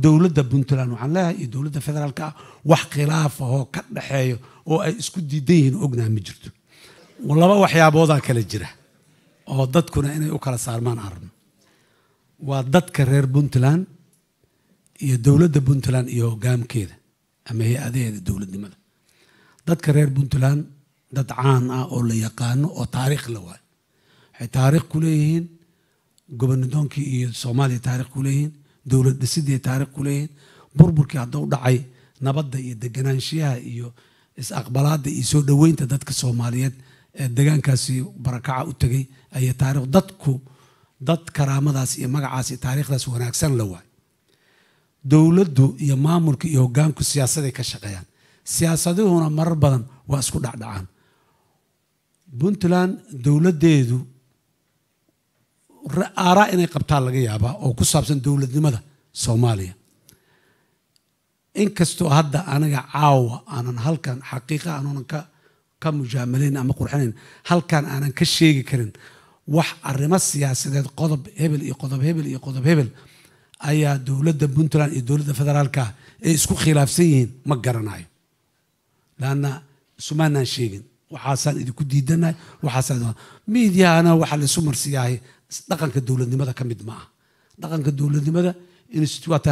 dowladda puntland waxaan leeyahay iyo dowladda federaalka ah wax khilaaf ahoo ka dhexeeyo oo ay isku diidan yihiin ognaha ma jirto laba waxyaaboodaa kala jira oo dadkuna inay u kala saarmaan aragno waa dadka reer puntland iyo dowladda puntland iyo hogaamkeeda ama hay-adaheeda dowladnimada dadka reer puntland dad caan ah oo la yaqaano oo taariikh la waayo waxay taariikh ku leeyihiin gobanidoonkii iyo soomaaliya taarikh ku leeyihiin dowlad dhisidii taarikh ku leeyahayd burburkii haddau dhacay nabadda iyo deganaanshiyaha iyo is-aqbalaada iyo soo dhoweynta dadka soomaaliyeed ee degaankaasi barakaca u tegay ayay taarikh dadku dad karaamadaas iyo magacaas iyo taariikhdaas wanaagsan la waay dowladdu iyo maamulka iyo hoggaanku siyaasaday ka shaqeeyaan siyaasaduhuna marar badan waa isku dhacdhacaan puntland dowladdeedu aaraa inay qabtaa laga yaabaa oo ku saabsan dowladnimada soomaaliya inkastoo hadda aniga caawa aanan halkan xaqiiqa aanunan ka ka mujaamalayn ama qurxinayn halkan aanan ka sheegi karin wax arrimo siyaasadeed qodob hebel iyo qodob hebel iyo qodob hebel ayaa dowladda puntland iyo dowladda federaalka ay isku khilaafsan yihiin ma garanayo laana isumaanaan sheegin waxaasaan idinku diidanahay waxaasaan miidyahana waxaa la isu marsiyahay dhaqanka dowladnimada ka mid maaha dhaqanka dowladnimada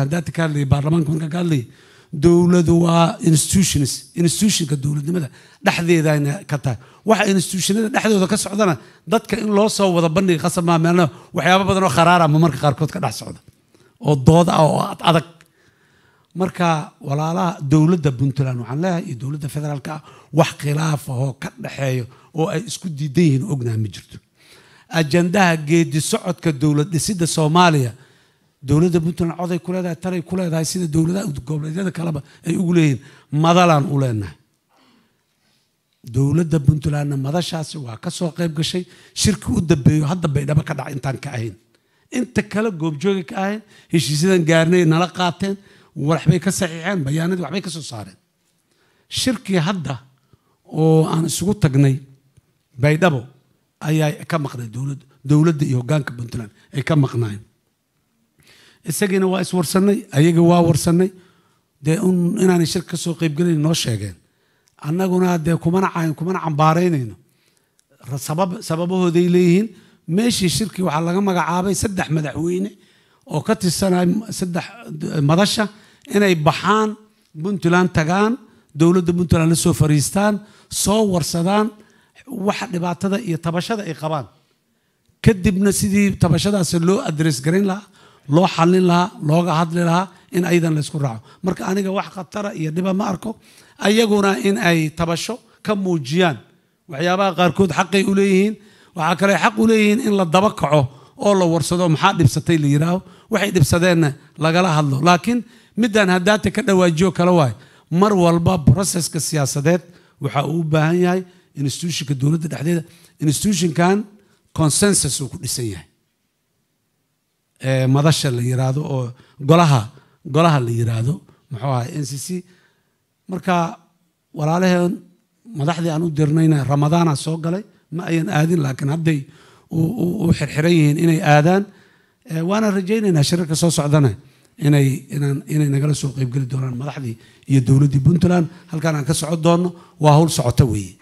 haddaa ka hadlaya baarlamaanka marka ka hadlaya dowladu waa institutions institutionka dowladnimada dhexdeedana ka tahay waxa institutionada dhexdooda ka socdana dadka in loo soo wada bandhiga qasab maa meelna waxyaabo badan oo kharaarama marka qaarkood ka dhex socda oo dooda ah oo adag marka walaalaha dowladda puntland waxaan leeyahay iyo dowladda federaalka wax khilaaf ahoo ka dhexeeyo oo ay isku diidan yihiin ognaha ma jirto ajandaha geedi socodka dowlad dhisidda soomaaliya dowladda puntland coday ku leedahay talay ku leedahay sida dowladaha goboleedyada kaleba ay ugu leeyihin madalaan u leenahay dowladda puntlandna madashaasi waa ka soo qayb gashay shirki u dambeeyo hadda baydhabo ka dhacay intaan ka ahayn inta kale goobjooga ka ahayn heshiisyadan gaarnay nala qaateen waxbay ka saxiixeen bayaanadii waxbay ka soo saareen shirkii hadda oo aan isugu tagnay baydhabo ayaa ka maqnay dowlad dowladda iyo hogaanka puntland ay ka maqnaayeen isagiina waa iswarsanay ayaga waa warsanay dee inaanay shir ka soo qaybgelayn noo sheegeen annaguna dee kumana kumana cambaaraynayno sabab sababahooday leeyihiin meeshii shirkii waxaa laga magacaabay saddex madaxweyne oo ka tirsanay saddex eh, madasha inay baxaan puntland tagaan dowladda puntland la soo fariistaan soo warsadaan waxa dhibaatada iyo tabashada ay qabaan kadibna sidii tabashadaas loo adres garin lahaa loo xallin lahaa looga hadli lahaa in ayadan laysku raaco marka aniga wax khatara iyo dhiba ma arko ayaguna in ay tabasho ka muujiyaan waxyaabaha qaarkood xaqay u leeyihiin waxaa kale xaq u leeyihiin in la daba kaco oo la warsado maxaa dhibsatay la yidhaaho waxay dhibsadeenna lagala hadlo laakiin middaan haddaata ka dhawaajiyo kale waayo mar walba broseska siyaasadeed waxa uu u baahan yahay institutionka dowladda dhexdeeda institutionkan consensus uu ku dhisan yahay madasha la yiraahdo oo golaha golaha la yiraahdo muxuu ahay n c c marka walaalaheen madaxdii aan u dirnayna ramadaana soo galay ma ayan aadin laakiin hadday u xirxiran yihiin inay aadaan waana rajaynaynaa shirarka soo socdana inay inaan inay nagala soo qeybgeli doonaan madaxdii iyo dowladdii puntland halkaan aan ka socon doonno waa hawl socoto weeye